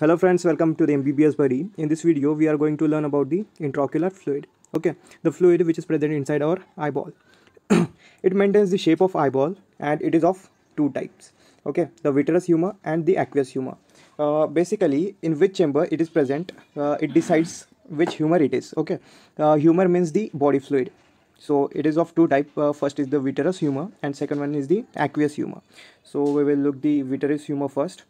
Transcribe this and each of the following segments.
Hello friends, welcome to the MBBS buddy. In this video, we are going to learn about the intraocular fluid. Okay, the fluid which is present inside our eyeball. it maintains the shape of eyeball and it is of two types. Okay, the vitreous humor and the aqueous humor. Uh, basically, in which chamber it is present, uh, it decides which humor it is. Okay, uh, humor means the body fluid. So it is of two type. Uh, first is the vitreous humor and second one is the aqueous humor. So we will look the vitreous humor first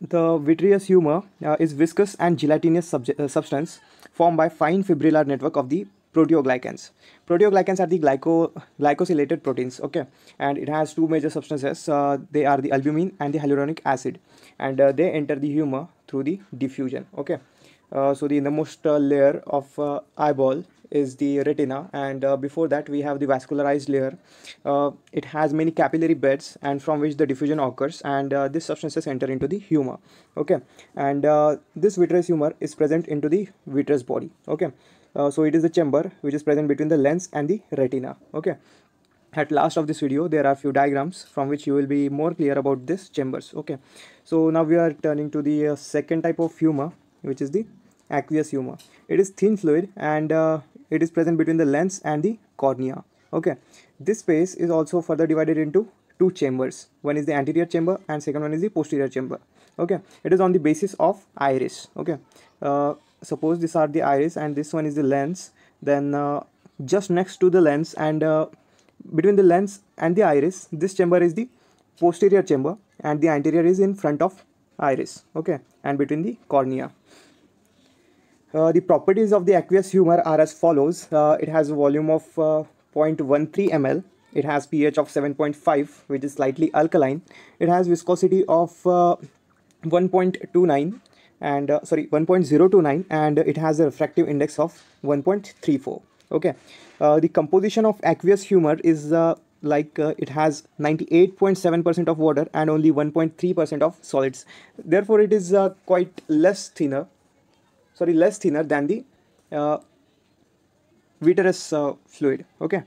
the vitreous humor uh, is viscous and gelatinous uh, substance formed by fine fibrillar network of the proteoglycans. Proteoglycans are the glyco glycosylated proteins, okay? And it has two major substances. Uh, they are the albumin and the hyaluronic acid. And uh, they enter the humor through the diffusion, okay? Uh, so the innermost uh, layer of eyeball is the retina and uh, before that we have the vascularized layer uh, it has many capillary beds and from which the diffusion occurs and uh, these substances enter into the humor okay and uh, this vitreous humor is present into the vitreous body okay uh, so it is the chamber which is present between the lens and the retina okay at last of this video there are few diagrams from which you will be more clear about this chambers okay so now we are turning to the uh, second type of humor which is the aqueous humor it is thin fluid and uh, it is present between the lens and the cornea okay this space is also further divided into two chambers one is the anterior chamber and second one is the posterior chamber okay it is on the basis of iris okay uh, suppose these are the iris and this one is the lens then uh, just next to the lens and uh, between the lens and the iris this chamber is the posterior chamber and the anterior is in front of iris okay and between the cornea uh, the properties of the aqueous humor are as follows. Uh, it has a volume of uh, 0.13 ml. It has pH of 7.5 which is slightly alkaline. It has viscosity of 1.29 and uh, sorry 1.029 and it has a refractive index of 1.34 okay uh, the composition of aqueous humor is uh, like it has 98.7% of water and only 1.3% of solids therefore it is quite less thinner sorry less thinner than the uh, vitreous uh, fluid okay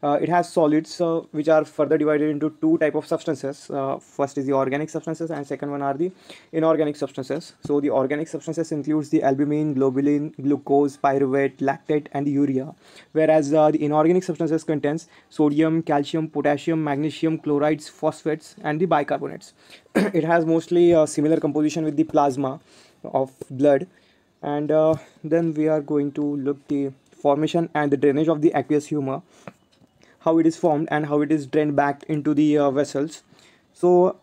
uh, it has solids uh, which are further divided into two type of substances uh, first is the organic substances and second one are the inorganic substances so the organic substances includes the albumin globulin glucose pyruvate lactate and urea whereas uh, the inorganic substances contains sodium calcium potassium magnesium chlorides phosphates and the bicarbonates it has mostly a uh, similar composition with the plasma of blood and uh, then we are going to look the formation and the drainage of the aqueous humor how it is formed and how it is drained back into the uh, vessels so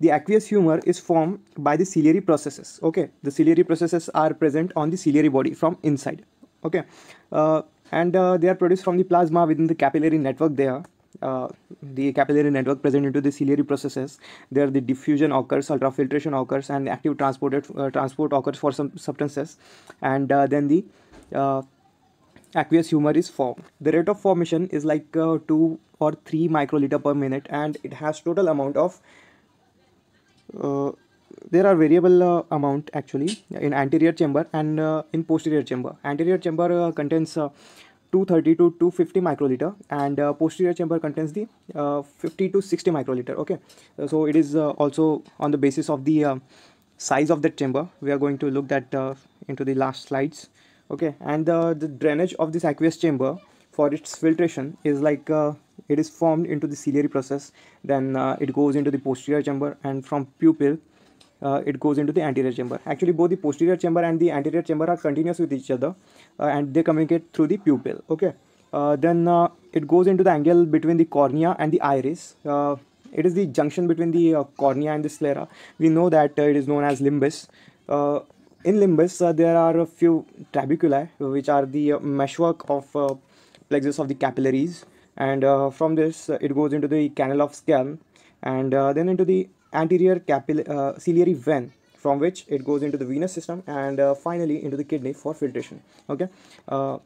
the aqueous humor is formed by the ciliary processes okay the ciliary processes are present on the ciliary body from inside okay uh, and uh, they are produced from the plasma within the capillary network there uh, the capillary network present into the ciliary processes there the diffusion occurs ultrafiltration occurs and active transported uh, transport occurs for some substances and uh, then the uh, aqueous humor is formed the rate of formation is like uh, 2 or 3 microliter per minute and it has total amount of there are variable uh, amount actually in anterior chamber and uh, in posterior chamber anterior chamber uh, contains 230 to 250 microliter and uh, posterior chamber contains the uh, 50 to 60 microliter okay uh, so it is uh, also on the basis of the uh, size of the chamber we are going to look that uh, into the last slides okay and the drainage of this aqueous chamber for its filtration is like it is formed into the ciliary process then it goes into the posterior chamber and from pupil uh, it goes into the anterior chamber. Actually, both the posterior chamber and the anterior chamber are continuous with each other uh, and they communicate through the pupil. Okay. Uh, then uh, it goes into the angle between the cornea and the iris. Uh, it is the junction between the uh, cornea and the sclera. We know that it is known as limbus. in limbus, there are a few trabeculae, which are the meshwork of plexus of the capillaries. And from this, it goes into the canal of scan and then into the anterior uh, ciliary vein from which it goes into the venous system and uh, finally into the kidney for filtration okay uh,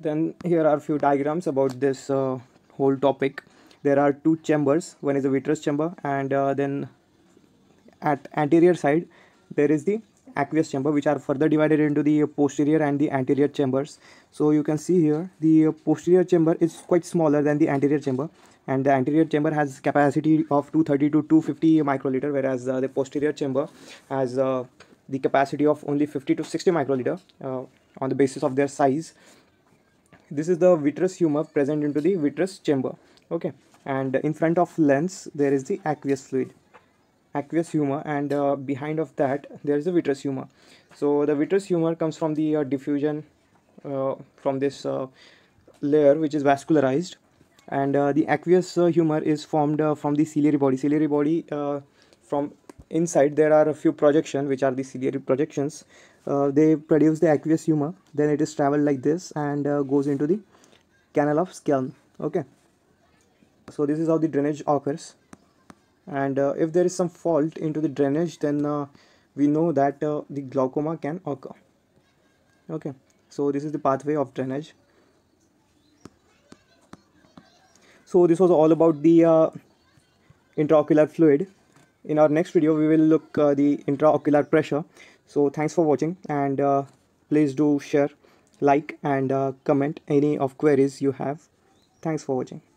then here are a few diagrams about this uh, whole topic there are two chambers one is the vitreous chamber and uh, then at anterior side there is the aqueous chamber which are further divided into the uh, posterior and the anterior chambers so you can see here the uh, posterior chamber is quite smaller than the anterior chamber and the anterior chamber has capacity of 230 to 250 microliter whereas uh, the posterior chamber has uh, the capacity of only 50 to 60 microliter uh, on the basis of their size this is the vitreous humor present into the vitreous chamber okay and in front of lens there is the aqueous fluid aqueous humor and uh, behind of that there is a vitreous humor so the vitreous humor comes from the uh, diffusion uh, from this uh, layer which is vascularized and uh, the aqueous uh, humor is formed from the ciliary body ciliary body from inside there are a few projections which are the ciliary projections they produce the aqueous humor then it is traveled like this and goes into the canal of Skjern okay so this is how the drainage occurs and uh, if there is some fault into the drainage then uh, we know that uh, the glaucoma can occur okay so this is the pathway of drainage so this was all about the uh, intraocular fluid in our next video we will look uh, the intraocular pressure so thanks for watching and uh, please do share like and comment any of queries you have thanks for watching